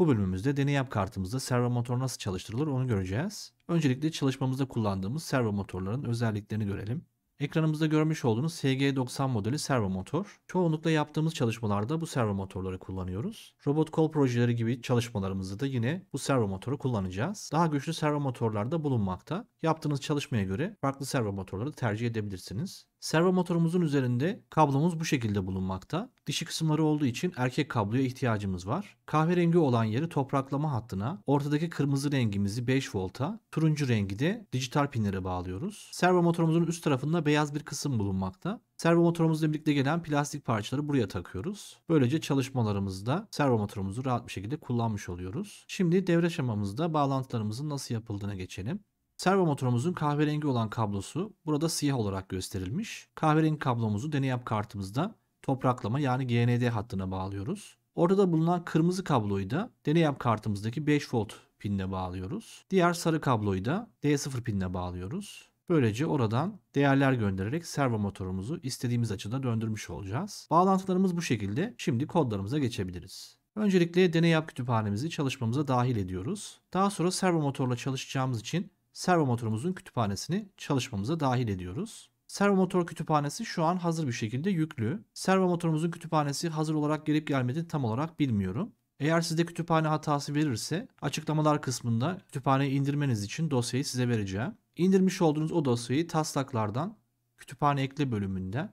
Bu bölümümüzde deney yap kartımızda servo motor nasıl çalıştırılır onu göreceğiz. Öncelikle çalışmamızda kullandığımız servo motorların özelliklerini görelim. Ekranımızda görmüş olduğunuz SG90 modeli servo motor. Çoğunlukla yaptığımız çalışmalarda bu servo motorları kullanıyoruz. Robot kol projeleri gibi çalışmalarımızda da yine bu servo motoru kullanacağız. Daha güçlü servo motorlarda bulunmakta. Yaptığınız çalışmaya göre farklı servo motorları tercih edebilirsiniz. Servo motorumuzun üzerinde kablomuz bu şekilde bulunmakta. Dişi kısımları olduğu için erkek kabloya ihtiyacımız var. Kahverengi olan yeri topraklama hattına, ortadaki kırmızı rengimizi 5 volta, turuncu rengi de dijital pinlere bağlıyoruz. Servo motorumuzun üst tarafında beyaz bir kısım bulunmakta. Servo motorumuzla birlikte gelen plastik parçaları buraya takıyoruz. Böylece çalışmalarımızda servo motorumuzu rahat bir şekilde kullanmış oluyoruz. Şimdi devre şemamızda bağlantılarımızın nasıl yapıldığına geçelim. Servo motorumuzun kahverengi olan kablosu burada siyah olarak gösterilmiş. Kahverengi kablomuzu deney yap kartımızda topraklama yani GND hattına bağlıyoruz. Orada bulunan kırmızı kabloyu da deney yap kartımızdaki 5 volt pinle bağlıyoruz. Diğer sarı kabloyu da D0 pinle bağlıyoruz. Böylece oradan değerler göndererek servo motorumuzu istediğimiz açıda döndürmüş olacağız. Bağlantılarımız bu şekilde. Şimdi kodlarımıza geçebiliriz. Öncelikle deney yap kütüphanemizi çalışmamıza dahil ediyoruz. Daha sonra servo motorla çalışacağımız için servo motorumuzun kütüphanesini çalışmamıza dahil ediyoruz. Servo motor kütüphanesi şu an hazır bir şekilde yüklü. Servo motorumuzun kütüphanesi hazır olarak gelip gelmediğini tam olarak bilmiyorum. Eğer sizde kütüphane hatası verirse açıklamalar kısmında kütüphaneyi indirmeniz için dosyayı size vereceğim. İndirmiş olduğunuz o dosyayı taslaklardan kütüphane ekle bölümünden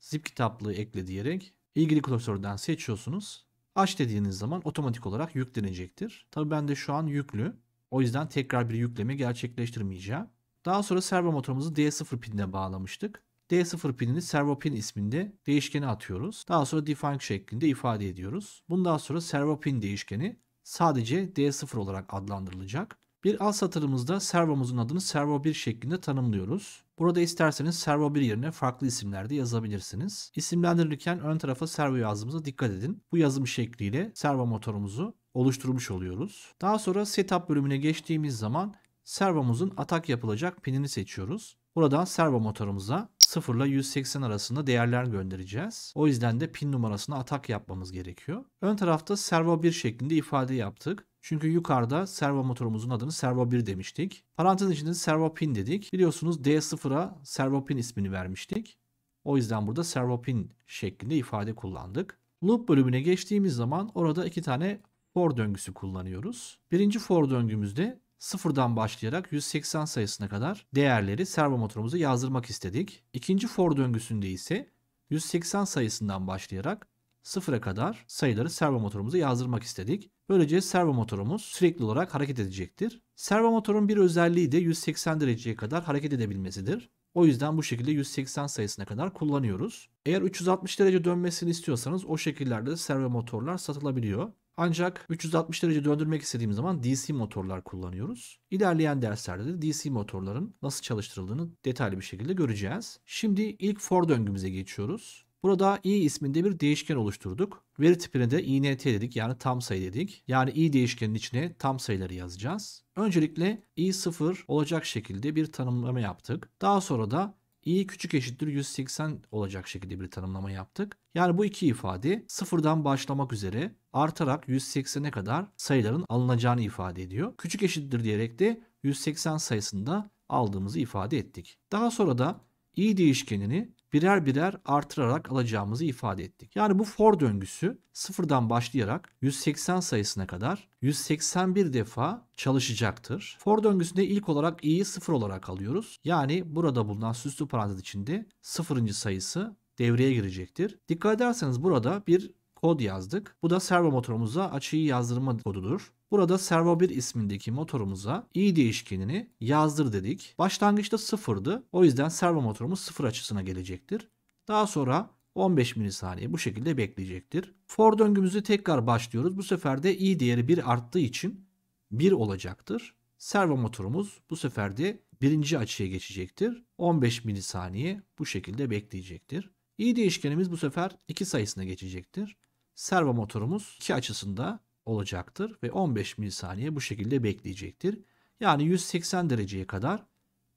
zip kitaplığı ekle diyerek ilgili klasörden seçiyorsunuz. Aç dediğiniz zaman otomatik olarak yüklenecektir. Tabi ben de şu an yüklü. O yüzden tekrar bir yükleme gerçekleştirmeyeceğim. Daha sonra servo motorumuzu D0 pinine bağlamıştık. D0 pinini servo pin isminde değişkene atıyoruz. Daha sonra define şeklinde ifade ediyoruz. Bundan sonra servo pin değişkeni sadece D0 olarak adlandırılacak. Bir alt satırımızda servomuzun adını servo1 şeklinde tanımlıyoruz. Burada isterseniz servo1 yerine farklı isimlerde yazabilirsiniz. İsimlendirirken ön tarafa servo yazdığımıza dikkat edin. Bu yazım şekliyle servo motorumuzu oluşturmuş oluyoruz. Daha sonra setup bölümüne geçtiğimiz zaman servomuzun atak yapılacak pinini seçiyoruz. Buradan servo motorumuza 0 ile 180 arasında değerler göndereceğiz. O yüzden de pin numarasına atak yapmamız gerekiyor. Ön tarafta servo 1 şeklinde ifade yaptık. Çünkü yukarıda servo motorumuzun adını servo 1 demiştik. Parantez içinde servo pin dedik. Biliyorsunuz D0'a servo pin ismini vermiştik. O yüzden burada servo pin şeklinde ifade kullandık. Loop bölümüne geçtiğimiz zaman orada iki tane for döngüsü kullanıyoruz. Birinci for döngümüzde sıfırdan başlayarak 180 sayısına kadar değerleri servo motorumuza yazdırmak istedik. İkinci for döngüsünde ise 180 sayısından başlayarak sıfıra kadar sayıları servo motorumuza yazdırmak istedik. Böylece servo motorumuz sürekli olarak hareket edecektir. Servo motorun bir özelliği de 180 dereceye kadar hareket edebilmesidir. O yüzden bu şekilde 180 sayısına kadar kullanıyoruz. Eğer 360 derece dönmesini istiyorsanız o şekillerde servo motorlar satılabiliyor. Ancak 360 derece döndürmek istediğim zaman DC motorlar kullanıyoruz. İlerleyen derslerde de DC motorların nasıl çalıştırıldığını detaylı bir şekilde göreceğiz. Şimdi ilk for döngümüze geçiyoruz. Burada i isminde bir değişken oluşturduk. Veri tipine de int dedik yani tam sayı dedik. Yani i değişkenin içine tam sayıları yazacağız. Öncelikle i0 olacak şekilde bir tanımlama yaptık. Daha sonra da i küçük eşittir 180 olacak şekilde bir tanımlama yaptık. Yani bu iki ifade sıfırdan başlamak üzere artarak 180'e kadar sayıların alınacağını ifade ediyor. Küçük eşittir diyerek de 180 sayısında aldığımızı ifade ettik. Daha sonra da i değişkenini birer birer artırarak alacağımızı ifade ettik. Yani bu for döngüsü sıfırdan başlayarak 180 sayısına kadar 181 defa çalışacaktır. For döngüsünde ilk olarak i'yi sıfır olarak alıyoruz. Yani burada bulunan süslü parantez içinde sıfırıncı sayısı devreye girecektir. Dikkat ederseniz burada bir kod yazdık. Bu da servo motorumuza açıyı yazdırma kodudur. Burada servo 1 ismindeki motorumuza i değişkenini yazdır dedik. Başlangıçta 0'dı. O yüzden servo motorumuz 0 açısına gelecektir. Daha sonra 15 milisaniye bu şekilde bekleyecektir. For döngümüzü tekrar başlıyoruz. Bu sefer de i değeri 1 arttığı için 1 olacaktır. Servo motorumuz bu sefer de birinci açıya geçecektir. 15 milisaniye bu şekilde bekleyecektir. i değişkenimiz bu sefer 2 sayısına geçecektir servo motorumuz iki açısında olacaktır ve 15 milisaniye bu şekilde bekleyecektir. Yani 180 dereceye kadar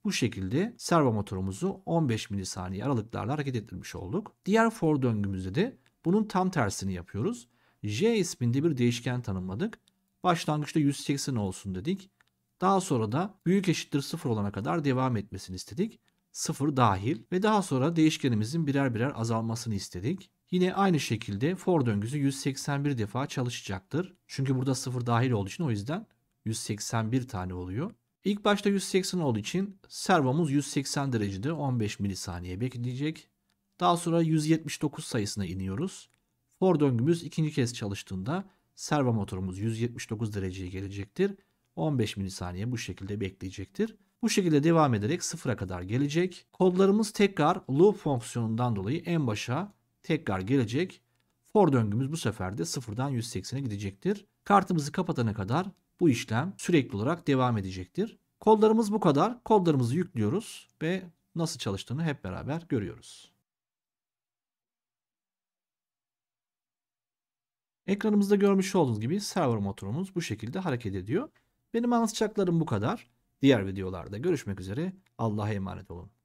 bu şekilde servo motorumuzu 15 milisaniye aralıklarla hareket ettirmiş olduk. Diğer for döngümüzde de bunun tam tersini yapıyoruz. J isminde bir değişken tanımladık. Başlangıçta 180 olsun dedik. Daha sonra da büyük eşittir 0 olana kadar devam etmesini istedik. 0 dahil ve daha sonra değişkenimizin birer birer azalmasını istedik. Yine aynı şekilde for döngüsü 181 defa çalışacaktır. Çünkü burada 0 dahil olduğu için o yüzden 181 tane oluyor. İlk başta 180 olduğu için servomuz 180 derecede 15 milisaniye bekleyecek. Daha sonra 179 sayısına iniyoruz. For döngümüz ikinci kez çalıştığında servo motorumuz 179 dereceye gelecektir. 15 milisaniye bu şekilde bekleyecektir. Bu şekilde devam ederek sıfıra kadar gelecek. Kodlarımız tekrar loop fonksiyonundan dolayı en başa tekrar gelecek. For döngümüz bu sefer de 0'dan 180'e gidecektir. Kartımızı kapatana kadar bu işlem sürekli olarak devam edecektir. Kollarımız bu kadar. Kollarımızı yüklüyoruz ve nasıl çalıştığını hep beraber görüyoruz. Ekranımızda görmüş olduğunuz gibi server motorumuz bu şekilde hareket ediyor. Benim anlatacaklarım bu kadar. Diğer videolarda görüşmek üzere. Allah'a emanet olun.